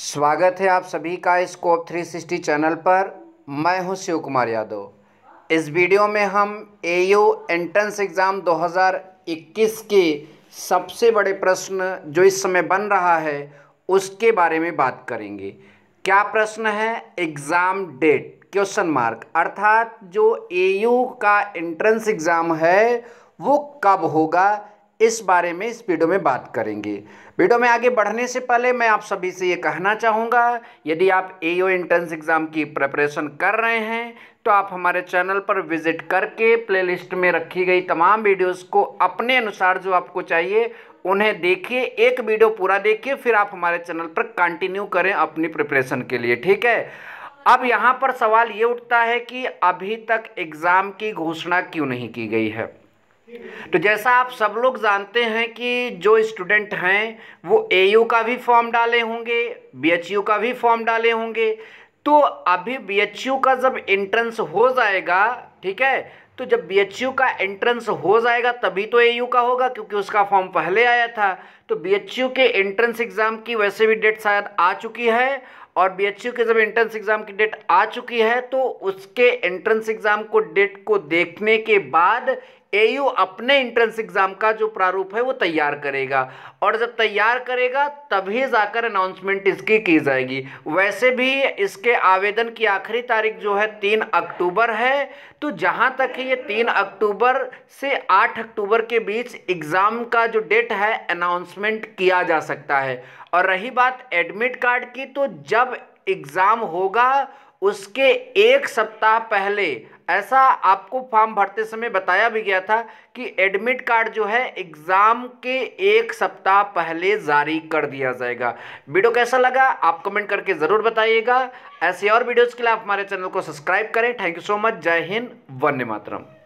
स्वागत है आप सभी का स्कोप 360 चैनल पर मैं हूं शिव कुमार यादव इस वीडियो में हम ए यू एंट्रेंस एग्ज़ाम 2021 के सबसे बड़े प्रश्न जो इस समय बन रहा है उसके बारे में बात करेंगे क्या प्रश्न है एग्ज़ाम डेट क्वेश्चन मार्क अर्थात जो ए यू का एंट्रेंस एग्ज़ाम है वो कब होगा इस बारे में इस वीडियो में बात करेंगे वीडियो में आगे बढ़ने से पहले मैं आप सभी से ये कहना चाहूँगा यदि आप ए एंट्रेंस एग्ज़ाम की प्रिपरेशन कर रहे हैं तो आप हमारे चैनल पर विजिट करके प्लेलिस्ट में रखी गई तमाम वीडियोस को अपने अनुसार जो आपको चाहिए उन्हें देखिए एक वीडियो पूरा देखिए फिर आप हमारे चैनल पर कंटिन्यू करें अपनी प्रिपरेशन के लिए ठीक है अब यहाँ पर सवाल ये उठता है कि अभी तक एग्ज़ाम की घोषणा क्यों नहीं की गई है तो जैसा आप सब लोग जानते हैं कि जो स्टूडेंट हैं वो ए का भी फॉर्म डाले होंगे बी का भी फॉर्म डाले होंगे तो अभी बी का जब एंट्रेंस हो जाएगा ठीक है तो जब बी का एंट्रेंस हो जाएगा तभी तो ए का होगा क्योंकि उसका फॉर्म पहले आया था तो बी के एंट्रेंस एग्ज़ाम की वैसे भी डेट शायद आ चुकी है और बी एच के जब एंट्रेंस एग्ज़ाम की डेट आ चुकी है तो उसके एंट्रेंस एग्ज़ाम को डेट को देखने के बाद एयू अपने इंट्रेंस एग्ज़ाम का जो प्रारूप है वो तैयार करेगा और जब तैयार करेगा तभी जाकर अनाउंसमेंट इसकी की जाएगी वैसे भी इसके आवेदन की आखिरी तारीख जो है तीन अक्टूबर है तो जहाँ तक है ये तीन अक्टूबर से आठ अक्टूबर के बीच एग्ज़ाम का जो डेट है अनाउंसमेंट किया जा सकता है और रही बात एडमिट कार्ड की तो जब एग्ज़ाम होगा उसके एक सप्ताह पहले ऐसा आपको फॉर्म भरते समय बताया भी गया था कि एडमिट कार्ड जो है एग्ज़ाम के एक सप्ताह पहले जारी कर दिया जाएगा वीडियो कैसा लगा आप कमेंट करके ज़रूर बताइएगा ऐसे और वीडियोज़ के लिए आप हमारे चैनल को सब्सक्राइब करें थैंक यू सो मच जय हिंद वन्य मातरम